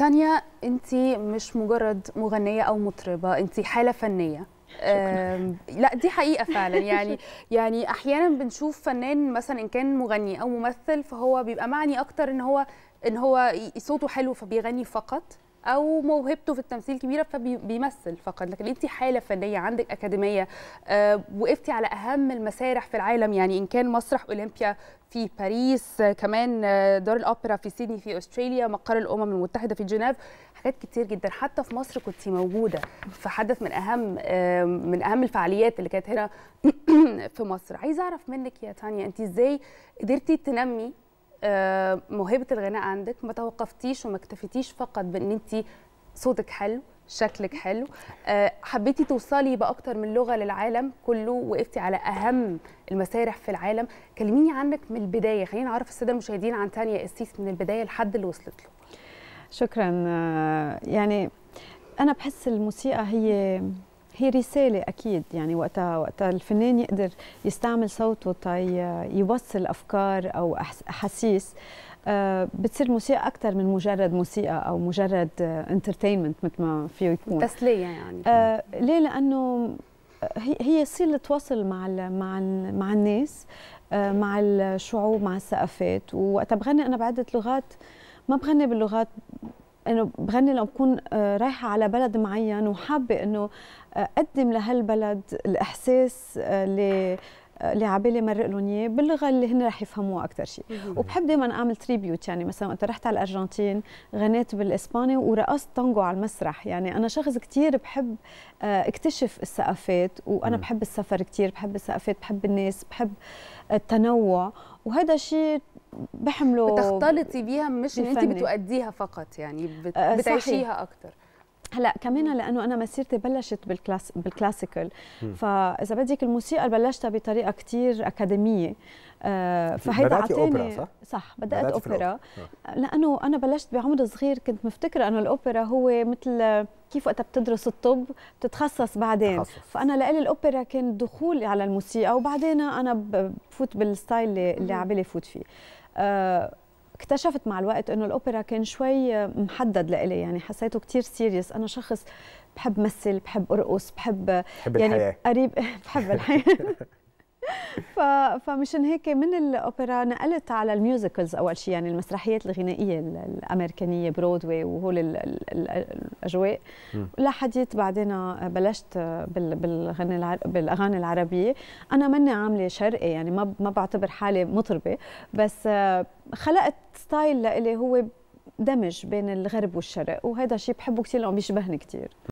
تانيا انت مش مجرد مغنيه او مطربه انت حاله فنيه لا دي حقيقه فعلا يعني يعني احيانا بنشوف فنان مثلا ان كان مغني او ممثل فهو بيبقى معني اكتر ان هو ان هو صوته حلو فبيغني فقط او موهبته في التمثيل كبيره فبيمثل فقط لكن انت حاله فنيه عندك اكاديميه أه وقفتي على اهم المسارح في العالم يعني ان كان مسرح اولمبيا في باريس كمان آه، دار الاوبرا في سيدني في استراليا مقر الامم المتحده في جنيف حاجات كتير جدا حتى في مصر كنت موجوده في حدث من اهم آه، من اهم الفعاليات اللي كانت هنا في مصر عايزه اعرف منك يا تانيا انت ازاي قدرتي تنمي آه، موهبه الغناء عندك ما توقفتيش وما اكتفيتيش فقط بان انت صوتك حلو شكلك حلو آه، حبيتي توصلي باكتر من لغه للعالم كله وقفتي على اهم المسارح في العالم كلميني عنك من البدايه خلينا نعرف الساده المشاهدين عن تانيا قسيس من البدايه لحد اللي وصلت له شكرا آه، يعني انا بحس الموسيقى هي هي رسالة أكيد يعني وقتها وقتها الفنان يقدر يستعمل صوته طي يوصل أفكار أو أحاسيس آه، بتصير موسيقى اكثر من مجرد موسيقى او مجرد انترتينمنت مثل ما فيه يكون تسليه يعني آه، ليه لانه هي هي صله وصل مع مع مع الناس آه، مع الشعوب مع الثقافات ووقتها بغني انا بعده لغات ما بغني باللغات انه بغني لو بكون آه، رايحه على بلد معين وحابه انه آه، اقدم لهالبلد الاحساس آه، اللي اللي بالي مرق لهم اياه باللغه اللي هن رح يفهموها اكثر شيء وبحب دائما اعمل تريبيوت يعني مثلا وقت رحت على الارجنتين غنيت بالاسباني ورقصت تانجو على المسرح يعني انا شخص كثير بحب اكتشف الثقافات وانا بحب السفر كثير بحب الثقافات بحب الناس بحب التنوع وهذا شيء بحمله بتختلطي بيها مش ان انت بتؤديها فقط يعني آه، بتعيشيها اكتر هلا كمان لانه انا مسيرتي بلشت بالكلاس بالكلاسيكال فاذا بدك الموسيقى بلشتها بطريقه كثير اكاديميه آه، فهيدا اعطاني صح؟ صح بدات اوبرا آه. لانه انا بلشت بعمر صغير كنت مفتكره انه الاوبرا هو مثل كيف وقتها بتدرس الطب بتتخصص بعدين تخصص. فانا لإلي الاوبرا كان دخول على الموسيقى وبعدين انا بفوت بالستايل اللي, عبالي فوت فيه آه، اكتشفت مع الوقت انه الاوبرا كان شوي محدد لإلي يعني حسيته كثير سيريس انا شخص بحب مثل بحب ارقص بحب, بحب يعني الحياة. قريب بحب الحياه فمشان هيك من الاوبرا نقلت على الميوزيكلز اول شيء يعني المسرحيات الغنائيه الامريكانيه برودواي وهول الاجواء لحديت بعدين بلشت بالغنى بالاغاني العربيه انا ماني عامله شرقي يعني ما ما بعتبر حالي مطربه بس خلقت ستايل لإلي هو دمج بين الغرب والشرق وهذا شيء بحبه كثير لانه بيشبهني كثير